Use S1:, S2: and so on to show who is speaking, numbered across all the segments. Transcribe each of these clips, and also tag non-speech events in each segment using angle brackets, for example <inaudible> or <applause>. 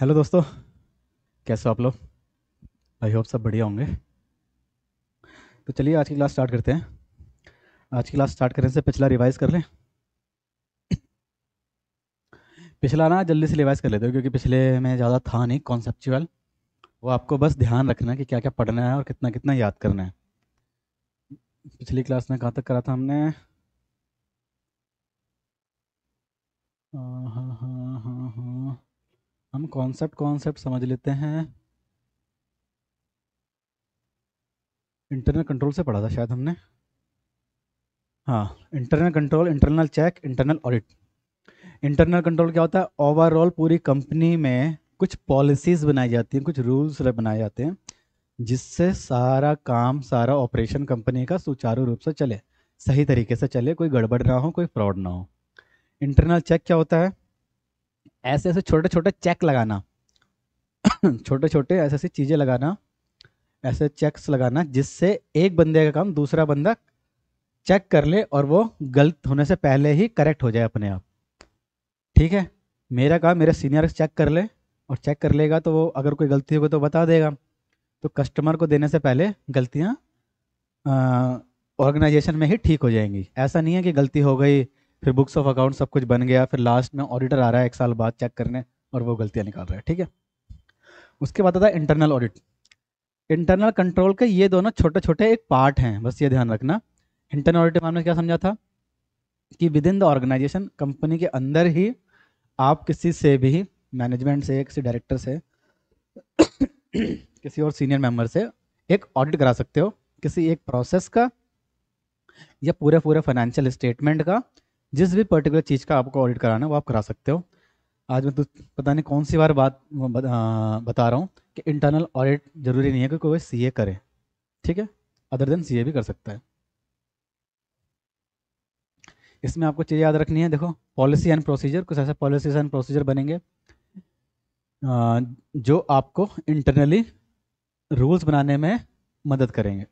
S1: Hello दोस्तों कैसे हो आप लोग आई होप सब बढ़िया होंगे तो चलिए आज की क्लास स्टार्ट करते हैं आज की क्लास स्टार्ट करने से पिछला रिवाइज कर लें पिछला ना जल्दी से रिवाइज कर लेते हो क्योंकि पिछले में ज़्यादा था नहीं कॉन्सेप्चुअल वो आपको बस ध्यान रखना है कि क्या क्या पढ़ना है और कितना कितना याद करना है पिछली क्लास में कहाँ तक करा था हमने हाँ हाँ हम कॉन्सेप्ट कॉन्सेप्ट समझ लेते हैं इंटरनल कंट्रोल से पढ़ा था शायद हमने हाँ internal control internal check internal audit internal control क्या होता है ओवरऑल पूरी कंपनी में कुछ पॉलिसीज बनाई जाती हैं कुछ रूल्स बनाए जाते हैं जिससे सारा काम सारा ऑपरेशन कंपनी का सुचारू रूप से चले सही तरीके से चले कोई गड़बड़ ना हो कोई फ्रॉड ना हो इंटरनल चेक क्या होता है ऐसे ऐसे छोटे छोटे चेक लगाना <coughs> छोटे छोटे ऐसे ऐसी चीज़ें लगाना ऐसे चेक्स लगाना जिससे एक बंदे का काम दूसरा बंदा चेक कर ले और वो गलत होने से पहले ही करेक्ट हो जाए अपने आप ठीक है मेरा काम मेरे सीनियर चेक कर ले और चेक कर लेगा तो वो अगर कोई गलती होगी तो बता देगा तो कस्टमर को देने से पहले गलतियाँ ऑर्गेनाइजेशन में ही ठीक हो जाएंगी ऐसा नहीं है कि गलती हो गई फिर बुक्स ऑफ अकाउंट सब कुछ बन गया फिर लास्ट में ऑडिटर आ रहा है एक साल बाद चेक करने और वो गलतियाँ निकाल रहा है ठीक है उसके बाद आता है इंटरनल ऑडिट इंटरनल कंट्रोल के ये दोनों छोटे छोटे एक पार्ट हैं बस ये ध्यान रखना इंटरनल ऑडिट के मामले क्या समझा था कि within the organisation company के अंदर ही आप किसी से भी मैनेजमेंट से किसी डायरेक्टर से <coughs> किसी और सीनियर मेंबर से एक ऑडिट करा सकते हो किसी एक प्रोसेस का या पूरे पूरे फाइनेंशियल स्टेटमेंट का जिस भी पर्टिकुलर चीज़ का आपको ऑडिट कराना है वो आप करा सकते हो आज मैं तो पता नहीं कौन सी बार बात बता रहा हूँ कि इंटरनल ऑडिट जरूरी नहीं है कि कोई सी ए करे ठीक है अदर देन सी ए भी कर सकता है इसमें आपको चीज़ याद रखनी है देखो पॉलिसी एंड प्रोसीजर कुछ ऐसे पॉलिसीज एंड प्रोसीजर बनेंगे जो आपको इंटरनली रूल्स बनाने में मदद करेंगे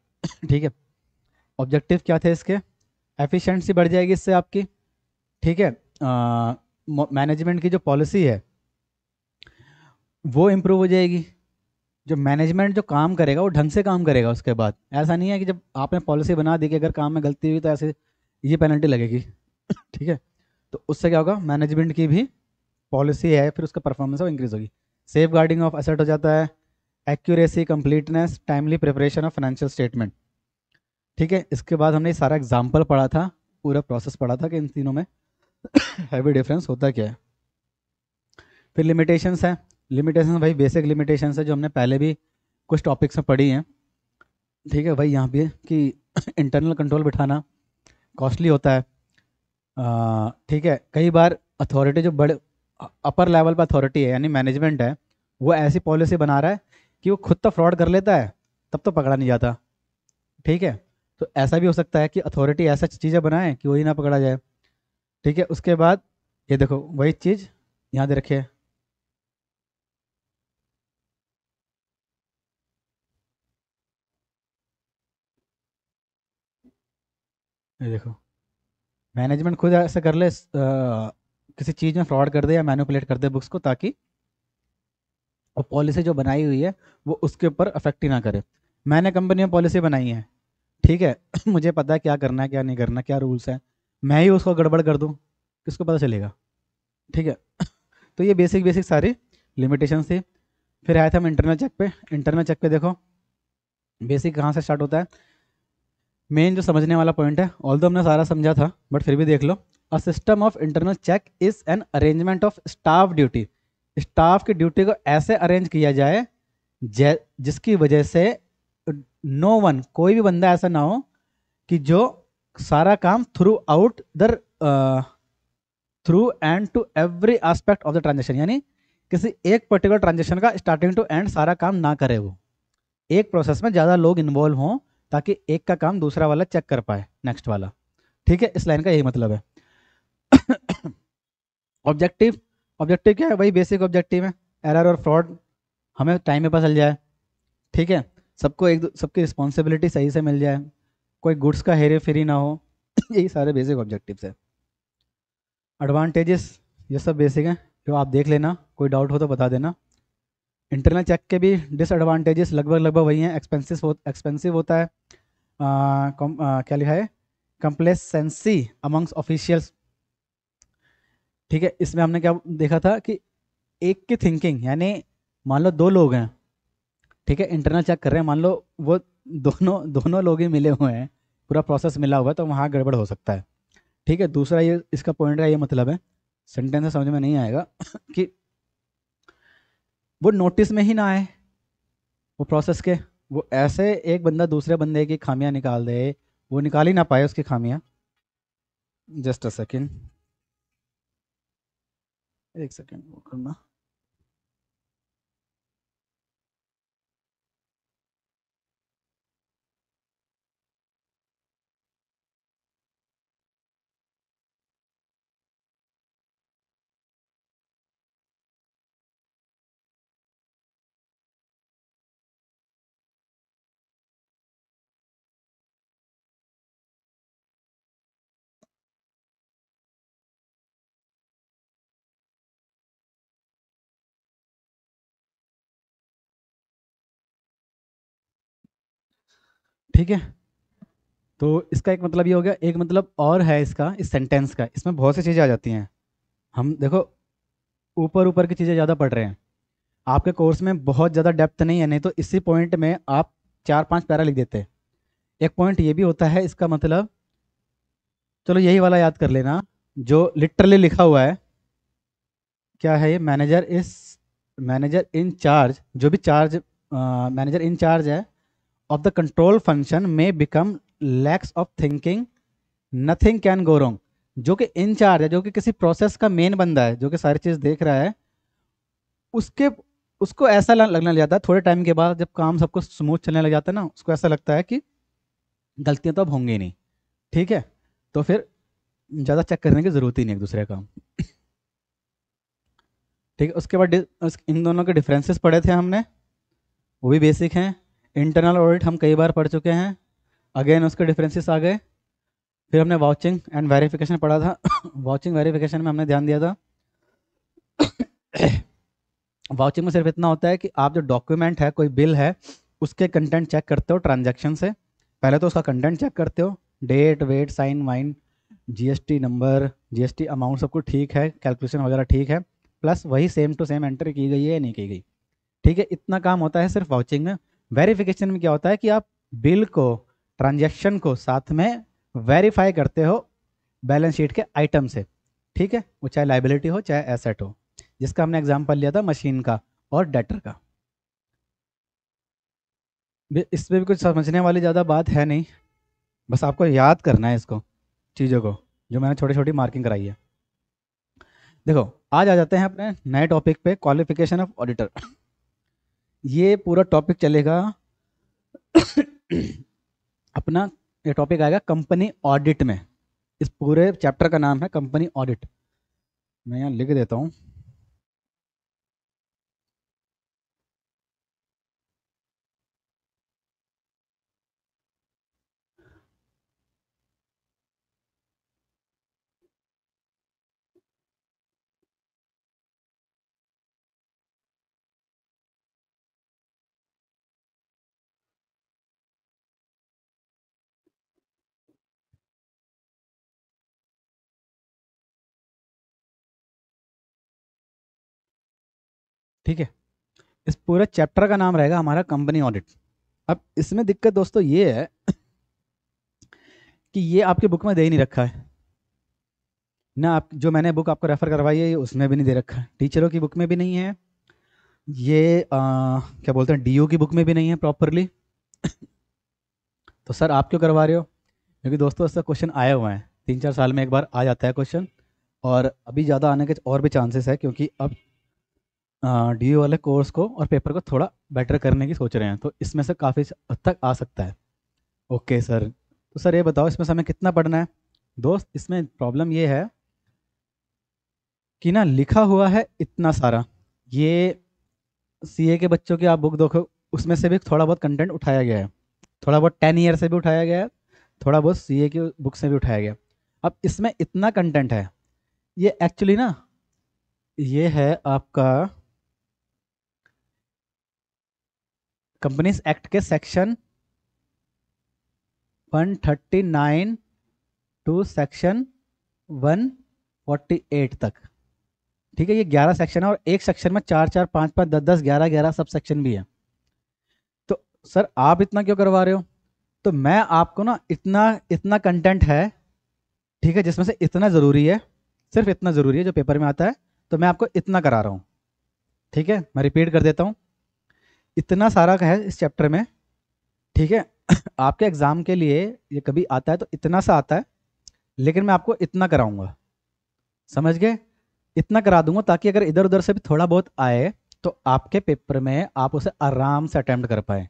S1: ठीक है ऑब्जेक्टिव क्या थे इसके एफिशिएंसी बढ़ जाएगी इससे आपकी ठीक है मैनेजमेंट की जो पॉलिसी है वो इम्प्रूव हो जाएगी जो मैनेजमेंट जो काम करेगा वो ढंग से काम करेगा उसके बाद ऐसा नहीं है कि जब आपने पॉलिसी बना दी कि अगर काम में गलती हुई तो ऐसे ये पेनल्टी लगेगी <coughs> ठीक है तो उससे क्या होगा मैनेजमेंट की भी पॉलिसी है फिर उसका परफॉर्मेंस वो इंक्रीज होगी सेफ गार्डिंग ऑफ असेट हो जाता है accuracy completeness timely preparation of financial statement ठीक है इसके बाद हमने सारा एग्जाम्पल पढ़ा था पूरा प्रोसेस पढ़ा था कि इन तीनों में हैवी <coughs> डिफरेंस होता क्या है फिर लिमिटेशंस हैं लिमिटेशंस भाई बेसिक लिमिटेशंस है जो हमने पहले भी कुछ टॉपिक्स में पढ़ी हैं ठीक है भाई यहाँ पे कि इंटरनल <coughs> कंट्रोल बिठाना कॉस्टली होता है ठीक है कई बार अथॉरिटी जो बड़े अपर लेवल पर अथॉरिटी है यानी मैनेजमेंट है वो ऐसी पॉलिसी बना रहा है कि वो खुद तो फ्रॉड कर लेता है तब तो पकड़ा नहीं जाता ठीक है तो ऐसा भी हो सकता है कि अथॉरिटी ऐसा चीज़ें बनाए कि वही ना पकड़ा जाए ठीक है उसके बाद ये देखो वही चीज़ यहां दे रखिए ये देखो मैनेजमेंट खुद ऐसा कर ले आ, किसी चीज़ में फ्रॉड कर दे या मैनुपुलेट कर दे बुक्स को ताकि वो पॉलिसी जो बनाई हुई है वो उसके ऊपर अफेक्ट ही ना करे मैंने कंपनी में पॉलिसी बनाई है ठीक है <clears throat> मुझे पता है क्या करना है क्या नहीं करना क्या रूल्स हैं मैं ही उसको गड़बड़ कर दूँ किसको पता चलेगा ठीक है <laughs> तो ये बेसिक बेसिक सारे लिमिटेशन थे फिर आए थे हम इंटरनल चेक पे इंटरनल चेक पे देखो बेसिक कहाँ से स्टार्ट होता है मेन जो समझने वाला पॉइंट है ऑल हमने सारा समझा था बट फिर भी देख लो a system of internal check is an arrangement of staff duty staff की ड्यूटी को ऐसे अरेंज किया जाए जिसकी वजह से नो no वन कोई भी बंदा ऐसा ना हो कि जो सारा काम थ्रू आउट दर through and to every aspect of the transaction यानी किसी एक पर्टिकुलर ट्रांजेक्शन का स्टार्टिंग टू एंड सारा काम ना करे वो एक प्रोसेस में ज़्यादा लोग इन्वॉल्व हों ताकि एक का काम दूसरा वाला चेक कर पाए नेक्स्ट वाला ठीक है इस लाइन का यही मतलब है ऑब्जेक्टिव <coughs> ऑब्जेक्टिव क्या है वही बेसिक ऑब्जेक्टिव है एरर और फ्रॉड हमें टाइम में पता चल जाए ठीक है सबको एक सबकी रिस्पॉन्सिबिलिटी सही से मिल जाए कोई गुड्स का हेरे फेरी ना हो <coughs> यही सारे बेसिक ऑब्जेक्टिव्स है एडवांटेजेस ये सब बेसिक हैं जो आप देख लेना कोई डाउट हो तो बता देना इंटरनल चेक के भी डिसएडवांटेजेस लगभग लगभग वही हैं एक्सपेंसिव हो एक्सपेंसिव होता है आ, कम, आ, क्या लिखा है कंप्लेसेंसी अमंग्स ऑफिशियल्स ठीक है इसमें हमने क्या देखा था कि एक की थिंकिंग यानी मान लो दो लोग हैं ठीक है इंटरनल चेक कर रहे हैं मान लो वो दोनों दोनों लोग ही मिले हुए हैं पूरा प्रोसेस मिला हुआ है तो वहाँ गड़बड़ हो सकता है ठीक है दूसरा ये इसका पॉइंट का ये मतलब है सेंटेंस से समझ में नहीं आएगा <coughs> कि वो नोटिस में ही ना आए वो प्रोसेस के वो ऐसे एक बंदा दूसरे बंदे की खामियां निकाल दे वो निकाल ही ना पाए उसकी खामियां जस्ट अ सेकेंड एक सेकेंड वो करना ठीक है तो इसका एक मतलब ये हो गया एक मतलब और है इसका इस सेंटेंस का इसमें बहुत सी चीज़ें आ जाती हैं हम देखो ऊपर ऊपर की चीज़ें ज़्यादा पढ़ रहे हैं आपके कोर्स में बहुत ज़्यादा डेप्थ नहीं है नहीं तो इसी पॉइंट में आप चार पांच पैरा लिख देते एक पॉइंट ये भी होता है इसका मतलब चलो यही वाला याद कर लेना जो लिटरली लिखा हुआ है क्या है ये मैनेजर इस मैनेजर इन चार्ज जो भी चार्ज मैनेजर इन चार्ज है of the control function may become lax of thinking nothing can go wrong जो कि इंचार्ज है जो कि किसी प्रोसेस का मेन बंदा है जो कि सारी चीज़ देख रहा है उसके उसको ऐसा लगने लग जाता है थोड़े टाइम के बाद जब काम सबको स्मूथ चलने लग जाता है ना उसको ऐसा लगता है कि गलतियां तो अब होंगी नहीं ठीक है तो फिर ज़्यादा चेक करने की ज़रूरत ही नहीं एक दूसरे का ठीक है उसके बाद इन दोनों के डिफ्रेंसेस पढ़े थे हमने वो भी बेसिक हैं इंटरनल ऑडिट हम कई बार पढ़ चुके हैं अगेन उसके डिफरेंसेस आ गए फिर हमने वाचिंग एंड वेरिफिकेशन पढ़ा था वाचिंग <coughs> वेरिफिकेशन में हमने ध्यान दिया था वाचिंग <coughs> में सिर्फ इतना होता है कि आप जो डॉक्यूमेंट है कोई बिल है उसके कंटेंट चेक करते हो ट्रांजेक्शन से पहले तो उसका कंटेंट चेक करते हो date weight sign wine GST number GST amount सब कुछ ठीक है कैलकुलेशन वगैरह ठीक है प्लस वही सेम टू सेम एंट्री की गई है या नहीं की गई ठीक है इतना काम होता है सिर्फ वाचिंग में वेरिफिकेशन में क्या होता है कि आप बिल को ट्रांजेक्शन को साथ में वेरीफाई करते हो बैलेंस शीट के आइटम से ठीक है वो चाहे लाइबिलिटी हो चाहे एसेट हो जिसका हमने एग्जाम्पल लिया था मशीन का और डेटर का इसमें भी कुछ समझने वाली ज़्यादा बात है नहीं बस आपको याद करना है इसको चीज़ों को जो मैंने छोटी छोटी मार्किंग कराई है देखो आज आ जाते हैं अपने नए टॉपिक पे क्वालिफिकेशन ऑफ ऑडिटर ये पूरा टॉपिक चलेगा <coughs> अपना ये टॉपिक आएगा कंपनी ऑडिट में इस पूरे चैप्टर का नाम है कंपनी ऑडिट मैं यहाँ लिख देता हूँ ठीक है इस पूरे चैप्टर का नाम रहेगा हमारा कंपनी ऑडिट अब इसमें दिक्कत दोस्तों ये है कि ये आपके बुक में दे ही नहीं रखा है ना आप जो मैंने बुक आपको रेफ़र करवाई है उसमें भी नहीं दे रखा है टीचरों की बुक में भी नहीं है ये आ, क्या बोलते हैं डीयू की बुक में भी नहीं है प्रॉपरली तो सर आप क्यों करवा रहे हो क्योंकि दोस्तों ऐसा क्वेश्चन आया हुआ है तीन चार साल में एक बार आ जाता है क्वेश्चन और अभी ज़्यादा आने के और भी चांसेस है क्योंकि अब डी e वाले कोर्स को और पेपर को थोड़ा बेटर करने की सोच रहे हैं तो इसमें से काफ़ी हद तक आ सकता है ओके सर तो सर ये बताओ इसमें से हमें कितना पढ़ना है दोस्त इसमें प्रॉब्लम ये है कि ना लिखा हुआ है इतना सारा ये सीए के बच्चों की आप बुक देखो उसमें से भी थोड़ा बहुत कंटेंट उठाया गया है थोड़ा बहुत टेन ईयर से भी उठाया गया है थोड़ा बहुत सीए की बुक से भी उठाया गया अब इसमें इतना कंटेंट है ये एक्चुअली ना ये है आपका कंपनीज एक्ट के सेक्शन 139 टू सेक्शन 148 तक ठीक है ये 11 सेक्शन है और एक सेक्शन में चार चार पाँच पाँच दस दस ग्यारह ग्यारह सब सेक्शन भी है तो सर आप इतना क्यों करवा रहे हो तो मैं आपको ना इतना इतना कंटेंट है ठीक है जिसमें से इतना ज़रूरी है सिर्फ इतना ज़रूरी है जो पेपर में आता है तो मैं आपको इतना करा रहा हूँ ठीक है मैं रिपीट कर देता हूँ इतना सारा है इस चैप्टर में ठीक है <coughs> आपके एग्ज़ाम के लिए ये कभी आता है तो इतना सा आता है लेकिन मैं आपको इतना कराऊंगा समझ गए इतना करा दूंगा ताकि अगर इधर उधर से भी थोड़ा बहुत आए तो आपके पेपर में आप उसे आराम से अटैम्प्ट कर पाए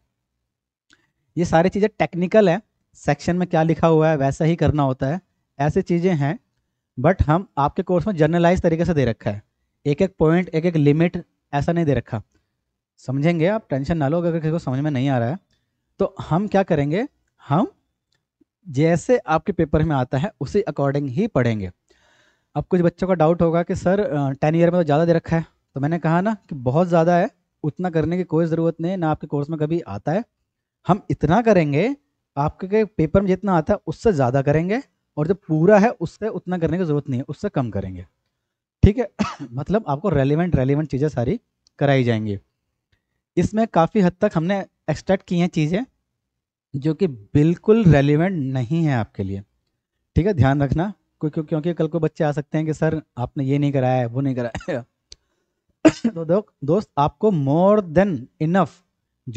S1: ये सारी चीज़ें टेक्निकल है सेक्शन में क्या लिखा हुआ है वैसा ही करना होता है ऐसी चीज़ें हैं बट हम आपके कोर्स में जर्नलाइज तरीके से दे रखा है एक एक पॉइंट एक एक लिमिट ऐसा नहीं दे रखा समझेंगे आप टेंशन ना लो अगर किसी को समझ में नहीं आ रहा है तो हम क्या करेंगे हम जैसे आपके पेपर में आता है उसी अकॉर्डिंग ही पढ़ेंगे अब कुछ बच्चों का डाउट होगा कि सर टेन ईयर में तो ज़्यादा दे रखा है तो मैंने कहा ना कि बहुत ज़्यादा है उतना करने की कोई ज़रूरत नहीं ना आपके कोर्स में कभी आता है हम इतना करेंगे आपके पेपर में जितना आता है उससे ज़्यादा करेंगे और जो पूरा है उससे उतना करने की ज़रूरत नहीं है उससे कम करेंगे ठीक है <coughs> मतलब आपको रेलिवेंट रेलिवेंट चीज़ें सारी कराई जाएंगी इसमें काफ़ी हद तक हमने एक्सट्रैक्ट की हैं चीज़ें जो कि बिल्कुल रेलिवेंट नहीं है आपके लिए ठीक है ध्यान रखना क्योंकि क्योंकि कल को बच्चे आ सकते हैं कि सर आपने ये नहीं कराया है वो नहीं कराया <coughs> तो दो, दोस्त आपको मोर देन इनफ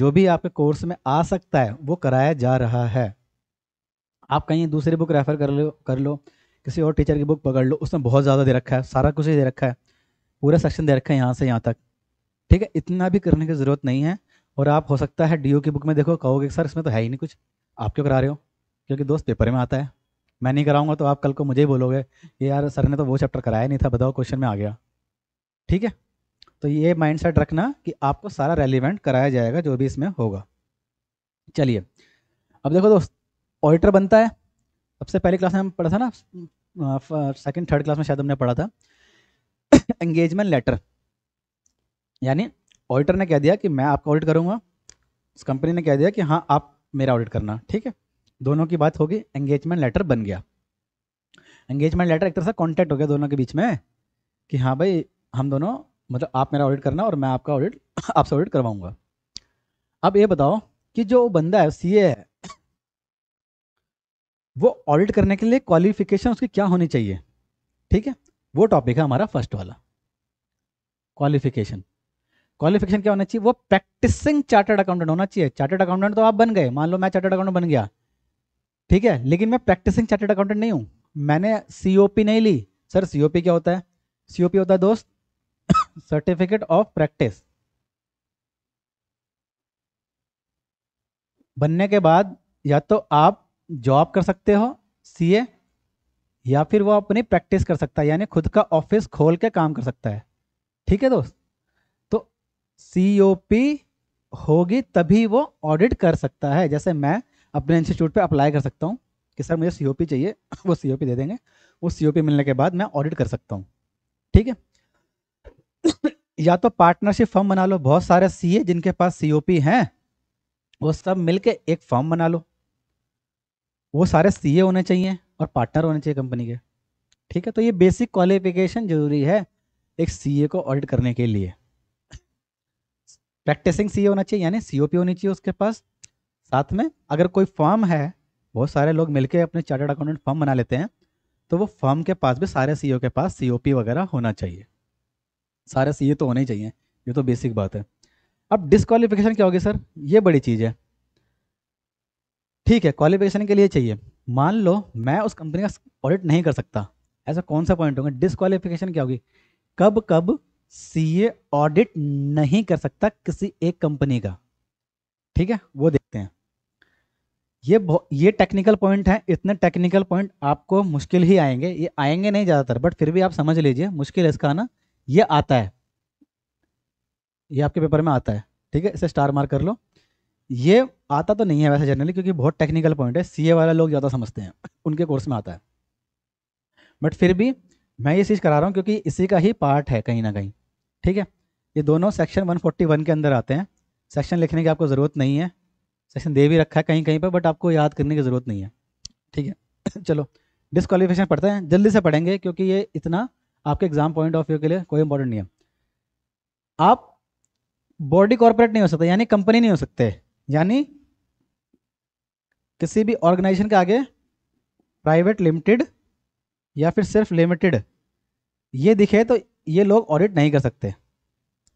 S1: जो भी आपके कोर्स में आ सकता है वो कराया जा रहा है आप कहीं दूसरी बुक रेफर कर लो कर लो किसी और टीचर की बुक पकड़ लो उसमें बहुत ज़्यादा दे रखा है सारा कुछ ही दे रखा है पूरा सेक्शन दे रखा है यहाँ से यहाँ तक ठीक है इतना भी करने की ज़रूरत नहीं है और आप हो सकता है डी की बुक में देखो कहोगे सर इसमें तो है ही नहीं कुछ आप क्यों करा रहे हो क्योंकि दोस्त पेपर में आता है मैं नहीं कराऊंगा तो आप कल को मुझे ही बोलोगे कि यार सर ने तो वो चैप्टर कराया नहीं था बताओ क्वेश्चन में आ गया ठीक है तो ये माइंड रखना कि आपको सारा रेलिवेंट कराया जाएगा जो भी इसमें होगा चलिए अब देखो दोस्त ऑडिटर बनता है सबसे पहले क्लास में हम पढ़ा था ना सेकेंड थर्ड क्लास में शायद हमने पढ़ा था एंगेजमेंट <coughs> लेटर यानी ऑडिटर ने कह दिया कि मैं आपका ऑडिट करूंगा उस कंपनी ने कह दिया कि हाँ आप मेरा ऑडिट करना ठीक है दोनों की बात होगी एंगेजमेंट लेटर बन गया एंगेजमेंट लेटर एक तरह से कॉन्टैक्ट हो गया दोनों के बीच में कि हाँ भाई हम दोनों मतलब आप मेरा ऑडिट करना और मैं आपका ऑडिट <coughs> आपसे ऑडिट करवाऊंगा अब ये बताओ कि जो बंदा है सी है वो ऑडिट करने के लिए क्वालिफिकेशन उसकी क्या होनी चाहिए ठीक है वो टॉपिक है हमारा फर्स्ट वाला क्वालिफिकेशन क्वालिफिकेशन क्या होना चाहिए वो प्रैक्टिसिंग चार्टर्ड अकाउंटेंट होना चाहिए चार्टर्ड अकाउंटेंट तो आप बन गए मान लो मैं चार्टर्ड अकाउंटेंट बन गया ठीक है लेकिन मैं प्रैक्टिसिंग चार्टर्ड अकाउंटेंट नहीं हूँ मैंने सीओपी नहीं ली सर सीओपी क्या होता है सीओपी होता है दोस्त सर्टिफिकेट ऑफ प्रैक्टिस बनने के बाद या तो आप जॉब कर सकते हो सीए या फिर वो अपनी प्रैक्टिस कर सकता है यानी खुद का ऑफिस खोल के काम कर सकता है ठीक है दोस्त सीओपी होगी तभी वो ऑडिट कर सकता है जैसे मैं अपने इंस्टीट्यूट पे अप्लाई कर सकता हूँ कि सर मुझे सीओपी चाहिए <laughs> वो सीओपी दे देंगे वो सीओपी मिलने के बाद मैं ऑडिट कर सकता हूँ ठीक है <coughs> या तो पार्टनरशिप फॉर्म बना लो बहुत सारे सी जिनके पास सीओपी हैं वो सब मिलके एक फॉर्म बना लो वो सारे सी होने चाहिए और पार्टनर होने चाहिए कंपनी के ठीक है तो ये बेसिक क्वालिफिकेशन जरूरी है एक सी को ऑडिट करने के लिए प्रैक्टिसिंग सी होना चाहिए यानी सीओपी होनी चाहिए उसके पास साथ में अगर कोई फॉर्म है बहुत सारे लोग मिलकर अपने चार्टर्ड अकाउंटेंट फॉर्म बना लेते हैं तो वो फॉर्म के पास भी सारे सीईओ के पास सीओपी वगैरह होना चाहिए सारे सीईओ तो होने ही चाहिए ये तो बेसिक बात है अब डिसक्वालिफिकेशन क्या होगी सर ये बड़ी चीज़ है ठीक है क्वालिफिकेशन के लिए चाहिए मान लो मैं उस कंपनी का ऑडिट नहीं कर सकता ऐसा कौन सा पॉइंट होगा डिसक्वालिफिकेशन क्या होगी कब कब सीए ऑडिट नहीं कर सकता किसी एक कंपनी का ठीक है वो देखते हैं ये ये टेक्निकल पॉइंट है इतने टेक्निकल पॉइंट आपको मुश्किल ही आएंगे ये आएंगे नहीं ज़्यादातर बट फिर भी आप समझ लीजिए मुश्किल इसका आना ये आता है ये आपके पेपर में आता है ठीक है इसे स्टार मार्क कर लो ये आता तो नहीं है वैसे जनरली क्योंकि बहुत टेक्निकल पॉइंट है सीए वाला लोग ज़्यादा समझते हैं उनके कोर्स में आता है बट फिर भी मैं ये चीज़ करा रहा हूँ क्योंकि इसी का ही पार्ट है कहीं ना कहीं ठीक है ये दोनों सेक्शन 141 के अंदर आते हैं सेक्शन लिखने की आपको ज़रूरत नहीं है सेक्शन दे भी रखा है कहीं कहीं पर बट आपको याद करने की ज़रूरत नहीं है ठीक है <coughs> चलो डिसक्वालिफिकेशन पढ़ते हैं जल्दी से पढ़ेंगे क्योंकि ये इतना आपके एग्जाम पॉइंट ऑफ व्यू के लिए कोई इंपॉर्टेंट नहीं है आप बॉडी कॉर्पोरेट नहीं हो सकते यानी कंपनी नहीं हो सकते यानी किसी भी ऑर्गेनाइजेशन के आगे प्राइवेट लिमिटेड या फिर सिर्फ लिमिटेड ये दिखे तो ये लोग ऑडिट नहीं कर सकते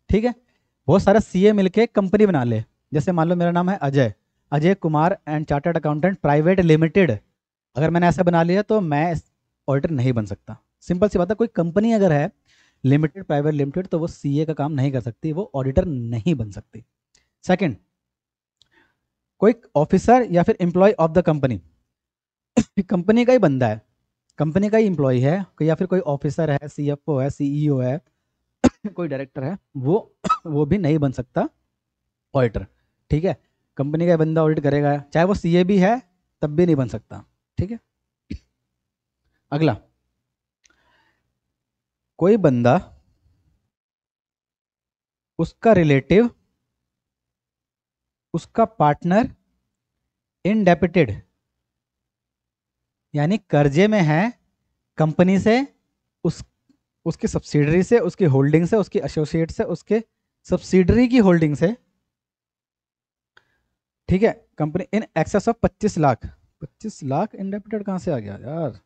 S1: ठीक है बहुत सारा सीए मिलके कंपनी बना ले जैसे मान लो मेरा नाम है Ajay Ajay Kumar and chartered accountant private limited अगर मैंने ऐसा बना लिया तो मैं ऑडिटर नहीं बन सकता सिंपल सी बात है कोई कंपनी अगर है लिमिटेड प्राइवेट लिमिटेड तो वो सीए का काम नहीं कर सकती वो ऑडिटर नहीं बन सकती सेकंड कोई ऑफिसर या फिर employ of the company company का ही बंदा है कंपनी का ही इम्प्लॉय है या फिर कोई ऑफिसर है सी एफ ओ है सीईओ e है <coughs> कोई डायरेक्टर है वो <coughs> वो भी नहीं बन सकता ऑडिटर ठीक है कंपनी का बंदा ऑडिट करेगा चाहे वो सी भी है तब भी नहीं बन सकता ठीक है <coughs> अगला कोई बंदा उसका रिलेटिव उसका पार्टनर इनडेपिटेड यानी कर्जे में है कंपनी से उस उसकी सब्सिडरी से उसकी होल्डिंग से उसकी एसोसिएट से उसके सब्सिडरी की होल्डिंग से ठीक है company in excess of 25 lakh 25 lakh indebted कहां से आ गया यार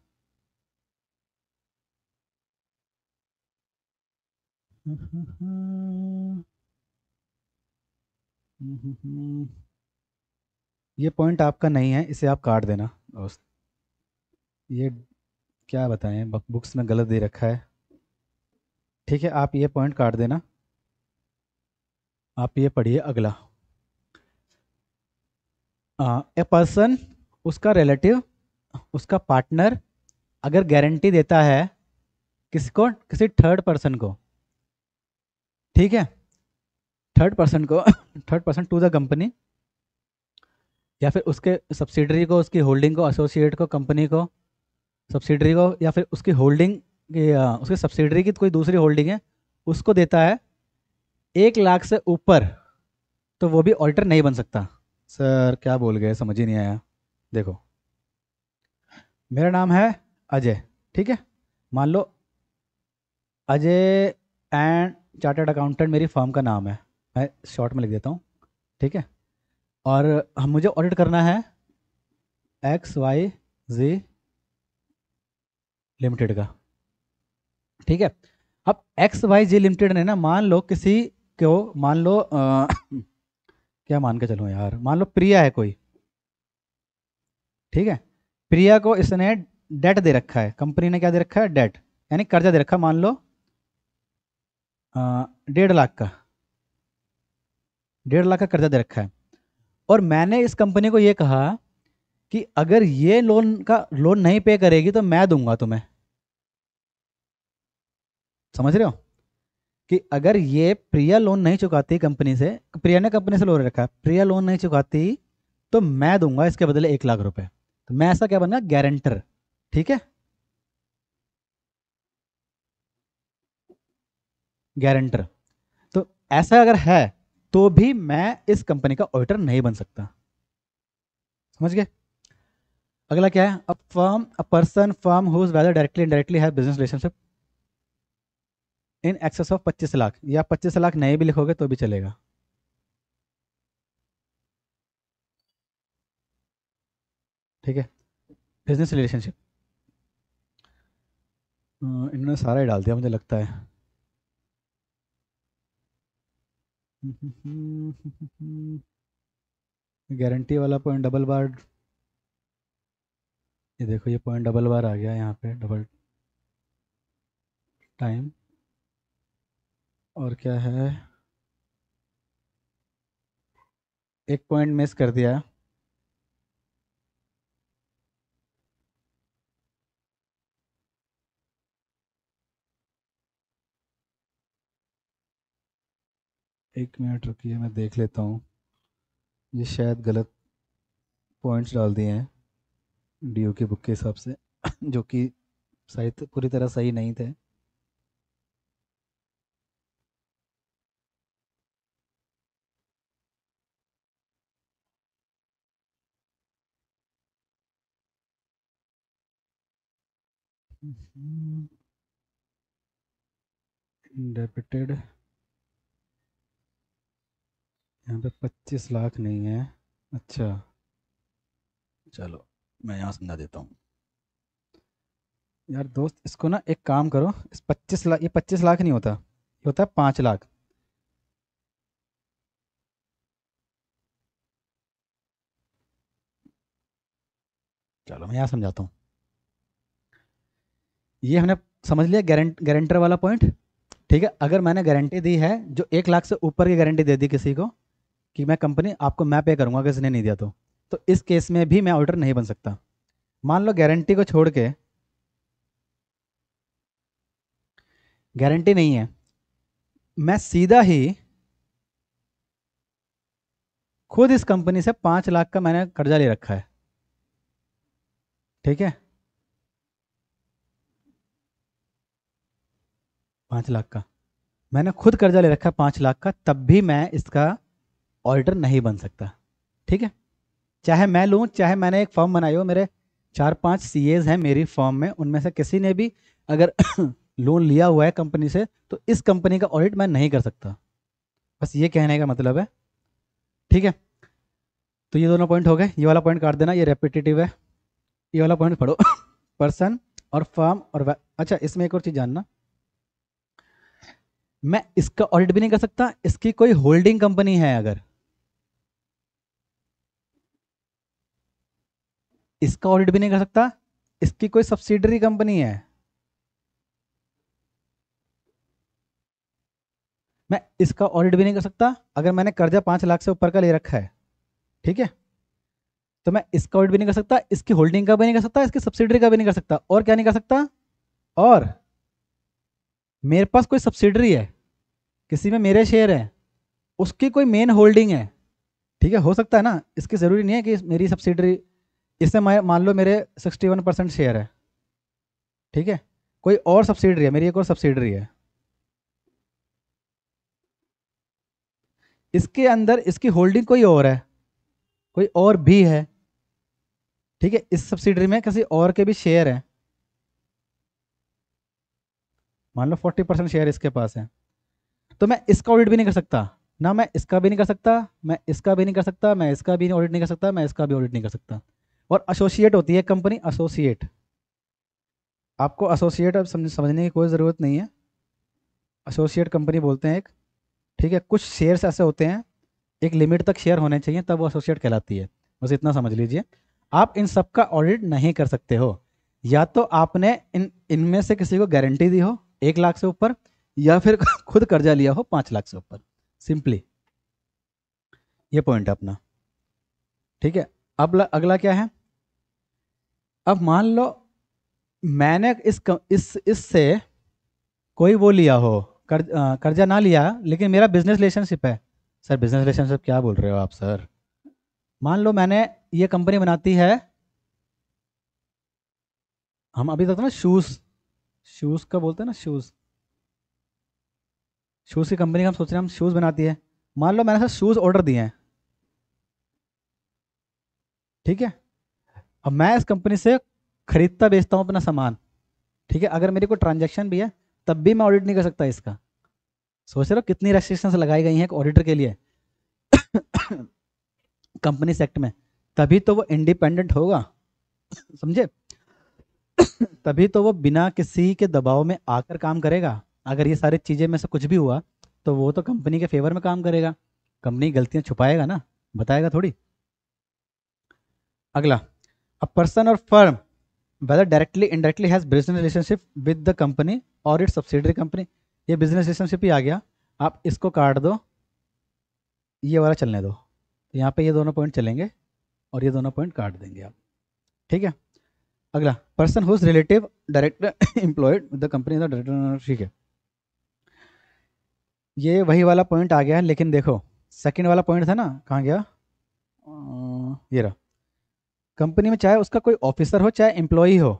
S1: ये पॉइंट आपका नहीं है इसे आप काट देना दोस्त ये क्या बताएं बुक्स में गलत दे रखा है ठीक है आप ये पॉइंट काट देना आप ये पढ़िए अगला ए पर्सन उसका रिलेटिव उसका पार्टनर अगर गारंटी देता है किसी को किसी थर्ड पर्सन को ठीक है थर्ड पर्सन को <coughs> third person to the company या फिर उसके सब्सिडरी को उसकी होल्डिंग को एसोसिएट को कंपनी को सब्सिडरी को या फिर उसकी होल्डिंग उसके सब्सिडरी की कोई दूसरी होल्डिंग है उसको देता है एक लाख से ऊपर तो वो भी ऑल्टर नहीं बन सकता सर क्या बोल गए समझ ही नहीं आया देखो मेरा नाम है अजय ठीक है मान लो अजय एंड चार्टर्ड अकाउंटेंट मेरी फर्म का नाम है मैं शॉर्ट में लिख देता हूँ ठीक है और हम मुझे ऑडिट करना है एक्स वाई जी लिमिटेड का ठीक है अब एक्स वाई जी लिमिटेड ने ना मान लो किसी को मान लो आ, <coughs> क्या मान के चलो यार मान लो प्रिया है कोई ठीक है प्रिया को इसने डेट दे रखा है कंपनी ने क्या दे रखा है डेट यानी कर्जा दे रखा है मान लो डेढ़ लाख का डेढ़ लाख का कर्जा दे रखा है और मैंने इस कंपनी को यह कहा कि अगर ये लोन का लोन नहीं पे करेगी तो मैं दूंगा तुम्हें समझ रहे हो कि अगर ये प्रिया लोन नहीं चुकाती कंपनी से प्रिया ने कंपनी से लोन रखा है प्रिया लोन नहीं चुकाती तो मैं दूंगा इसके बदले एक लाख रुपए तो मैं ऐसा क्या बनगा गारंटर ठीक है गारंटर तो ऐसा अगर है तो भी मैं इस कंपनी का ऑडिटर नहीं बन सकता समझ गए अगला क्या है a firm a person firm whose whether directly indirectly है business relationship in excess of पच्चीस लाख या पच्चीस लाख नए भी लिखोगे तो भी चलेगा ठीक है बिजनेस रिलेशनशिप इन्होंने सारा ही डाल दिया मुझे लगता है गारंटी वाला पॉइंट डबल बार ये देखो ये पॉइंट डबल बार आ गया यहाँ पे डबल टाइम और क्या है एक पॉइंट मिस कर दिया एक मिनट रुकिए मैं देख लेता हूँ ये शायद गलत पॉइंट्स डाल दिए हैं डीओ की बुक के हिसाब से जो कि शायद पूरी तरह सही नहीं थे डेबिटेड mm-hmm. यहाँ पे पच्चीस लाख नहीं है अच्छा चलो मैं यहाँ समझा देता हूँ यार दोस्त इसको ना एक काम करो इस पच्चीस लाख ये पच्चीस लाख नहीं होता ये होता है पाँच लाख चलो मैं यहाँ समझाता हूँ ये हमने समझ लिया गारंट गारंटर वाला पॉइंट ठीक है अगर मैंने गारंटी दी है जो एक लाख से ऊपर की गारंटी दे दी किसी को कि मैं कंपनी आपको मैं पे करूँगा अगर इसने नहीं दिया तो तो इस केस में भी मैं ऑर्डर नहीं बन सकता मान लो गारंटी को छोड़ के गारंटी नहीं है मैं सीधा ही खुद इस कंपनी से पांच लाख का मैंने कर्जा ले रखा है ठीक है पाँच लाख का मैंने खुद कर्जा ले रखा है पाँच लाख का तब भी मैं इसका ऑडिटर नहीं बन सकता ठीक है चाहे मैं लूँ चाहे मैंने एक फॉर्म बनाई हो मेरे चार पांच सी हैं मेरी फॉर्म में उनमें से किसी ने भी अगर लोन <coughs> लिया हुआ है कंपनी से तो इस कंपनी का ऑडिट मैं नहीं कर सकता बस ये कहने का मतलब है ठीक है तो ये दोनों पॉइंट हो गए ये वाला पॉइंट काट देना ये रेपिटेटिव है ये वाला पॉइंट पढ़ो पर्सन <coughs> और फॉर्म और अच्छा इसमें एक और चीज़ जानना मैं इसका ऑडिट भी नहीं कर सकता इसकी कोई होल्डिंग कंपनी है अगर इसका ऑडिट भी नहीं कर सकता इसकी कोई सब्सिडरी कंपनी है मैं इसका ऑडिट भी नहीं कर सकता अगर मैंने कर्जा पांच लाख से ऊपर का ले रखा है ठीक है तो मैं इसका ऑडिट भी नहीं कर सकता इसकी होल्डिंग का भी नहीं कर सकता इसकी सब्सिडरी का भी नहीं कर सकता और क्या नहीं कर सकता और मेरे पास कोई सब्सिडरी है किसी में मेरे शेयर हैं उसकी कोई मेन होल्डिंग है ठीक है हो सकता है ना इसकी ज़रूरी नहीं है कि मेरी सब्सिडरी इससे मान लो मेरे 61 परसेंट शेयर है ठीक है कोई और सब्सिडरी है मेरी एक और सब्सिडरी है इसके अंदर इसकी होल्डिंग कोई और है कोई और भी है ठीक है इस सब्सिडरी में किसी और के भी शेयर हैं मान लो फोर्टी परसेंट शेयर इसके पास है तो मैं इसका ऑडिट भी नहीं कर सकता ना मैं इसका भी नहीं कर सकता मैं इसका भी नहीं कर सकता मैं इसका भी ऑडिट नहीं कर सकता मैं इसका भी ऑडिट नहीं कर सकता और एसोसिएट होती है कंपनी एसोसिएट आपको एसोसिएट अब समझने की कोई ज़रूरत नहीं है एसोसिएट कंपनी बोलते हैं एक ठीक है कुछ शेयर्स ऐसे होते हैं एक लिमिट तक शेयर होने चाहिए तब वो एसोसिएट कहलाती है बस इतना समझ लीजिए आप इन सब का ऑडिट नहीं कर सकते हो या तो आपने इन इनमें से किसी को गारंटी दी हो एक लाख से ऊपर या फिर <laughs> खुद कर्जा लिया हो पांच लाख से ऊपर सिंपली ये पॉइंट अपना ठीक है अब अगला क्या है अब मान लो मैंने इस इस इससे कोई वो लिया हो कर, कर्जा ना लिया लेकिन मेरा बिजनेस रिलेशनशिप है सर बिजनेस रिलेशनशिप क्या बोल रहे हो आप सर मान लो मैंने ये कंपनी बनाती है हम अभी तक तो ना शूज़ शूज़ का बोलते हैं ना शूज़ शूज़ की कंपनी का हम सोच रहे हैं हम शूज़ बनाती है मान लो मैंने सर शूज़ ऑर्डर दिए हैं ठीक है अब मैं इस कंपनी से ख़रीदता बेचता हूं अपना सामान ठीक है अगर मेरे को ट्रांजेक्शन भी है तब भी मैं ऑडिट नहीं कर सकता इसका सोच रहे हो कितनी रेस्ट्रिक्शंस लगाई गई हैं एक ऑडिटर के लिए कंपनी <coughs> सेक्ट में तभी तो वो इंडिपेंडेंट होगा <coughs> समझे तभी तो वो बिना किसी के दबाव में आकर काम करेगा अगर ये सारी चीज़ें में से कुछ भी हुआ तो वो तो कंपनी के फेवर में काम करेगा कंपनी गलतियां छुपाएगा ना बताएगा थोड़ी अगला अ पर्सन और firm whether directly indirectly has business relationship with the company और इट्स सब्सिडरी कंपनी ये बिजनेस रिलेशनशिप ही आ गया आप इसको काट दो ये वाला चलने दो तो यहाँ पे ये दोनों पॉइंट चलेंगे और ये दोनों पॉइंट काट देंगे आप ठीक है अगला person whose relative director employed the company director ठीक है ये वही वाला पॉइंट आ गया लेकिन देखो सेकंड वाला पॉइंट था ना कहाँ गया ये रहा कंपनी में चाहे उसका कोई ऑफिसर हो चाहे एम्प्लॉय हो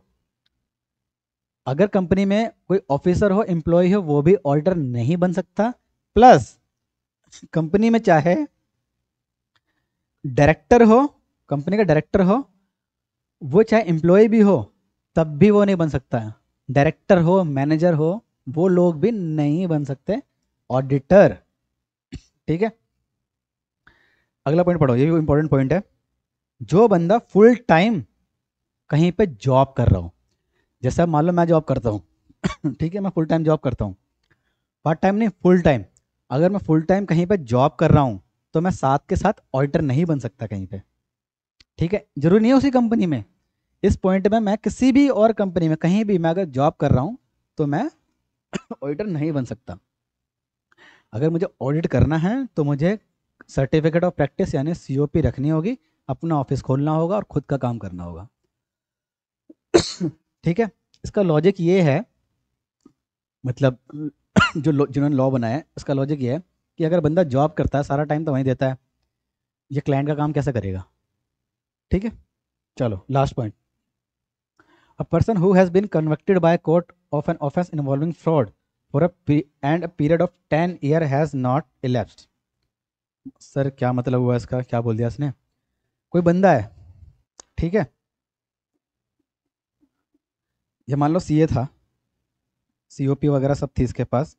S1: अगर कंपनी में कोई ऑफिसर हो एम्प्लॉय हो वो भी ऑडिटर नहीं बन सकता प्लस कंपनी में चाहे डायरेक्टर हो कंपनी का डायरेक्टर हो वो चाहे एम्प्लॉय भी हो तब भी वो नहीं बन सकता है डायरेक्टर हो मैनेजर हो वो लोग भी नहीं बन सकते ऑडिटर ठीक है अगला पॉइंट पढ़ो ये भी इंपॉर्टेंट पॉइंट है जो बंदा फुल टाइम कहीं पे जॉब कर रहा हो जैसा मान लो मैं जॉब करता हूँ <coughs> ठीक है मैं फुल टाइम जॉब करता हूँ पार्ट टाइम नहीं फुल टाइम अगर मैं फुल टाइम कहीं पे जॉब कर रहा हूँ तो मैं साथ के साथ ऑडिटर नहीं बन सकता कहीं पे ठीक है जरूरी नहीं है उसी कंपनी में इस पॉइंट में मैं किसी भी और कंपनी में कहीं भी मैं अगर जॉब कर रहा हूं तो मैं ऑडिटर <coughs> नहीं बन सकता अगर मुझे ऑडिट करना है तो मुझे सर्टिफिकेट ऑफ प्रैक्टिस यानी सीओपी रखनी होगी अपना ऑफिस खोलना होगा और खुद का काम करना होगा <coughs> ठीक है इसका लॉजिक ये है मतलब <coughs> जो जिन्होंने लॉ बनाया है उसका लॉजिक ये है कि अगर बंदा जॉब करता है सारा टाइम तो वहीं देता है ये क्लाइंट का काम कैसे करेगा ठीक है चलो last point a person who has been convicted by court of an offence involving fraud for a and a period of ten year has not elapsed sir क्या मतलब हुआ इसका क्या बोल दिया इसने कोई बंदा है ठीक है ये मान लो सीए था सीओपी वगैरह सब थी इसके पास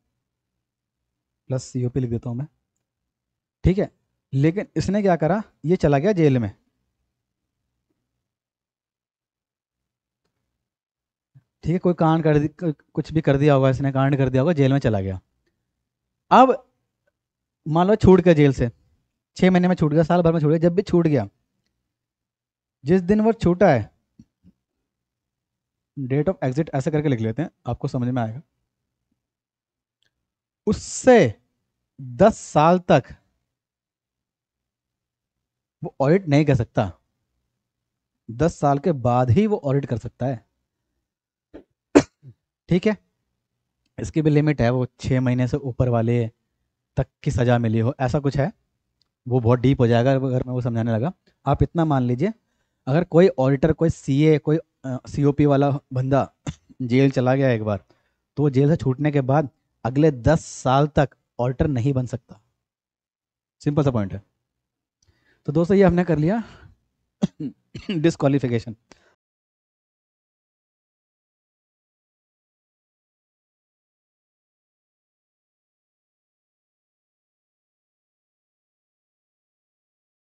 S1: प्लस सीओपी लिख देता हूँ मैं ठीक है लेकिन इसने क्या करा ये चला गया जेल में ठीक है कोई कांड कर कुछ भी कर दिया होगा इसने कांड कर दिया होगा जेल में चला गया अब मान लो छूट गया जेल से छः महीने में छूट गया साल भर में छूट गया जब भी छूट गया जिस दिन वो छूटा है डेट ऑफ एग्जिट ऐसे करके लिख लेते हैं आपको समझ में आएगा उससे दस साल तक वो ऑडिट नहीं कर सकता दस साल के बाद ही वो ऑडिट कर सकता है ठीक है इसकी भी लिमिट है वो छः महीने से ऊपर वाले तक की सज़ा मिली हो ऐसा कुछ है वो बहुत डीप हो जाएगा अगर मैं वो समझाने लगा आप इतना मान लीजिए अगर कोई ऑडिटर कोई सीए कोई सीओपी वाला बंदा जेल चला गया एक बार तो जेल से छूटने के बाद अगले दस साल तक ऑडिटर नहीं बन सकता सिंपल सा पॉइंट है तो दोस्तों ये हमने कर लिया डिसक्वालिफिकेशन <clears throat>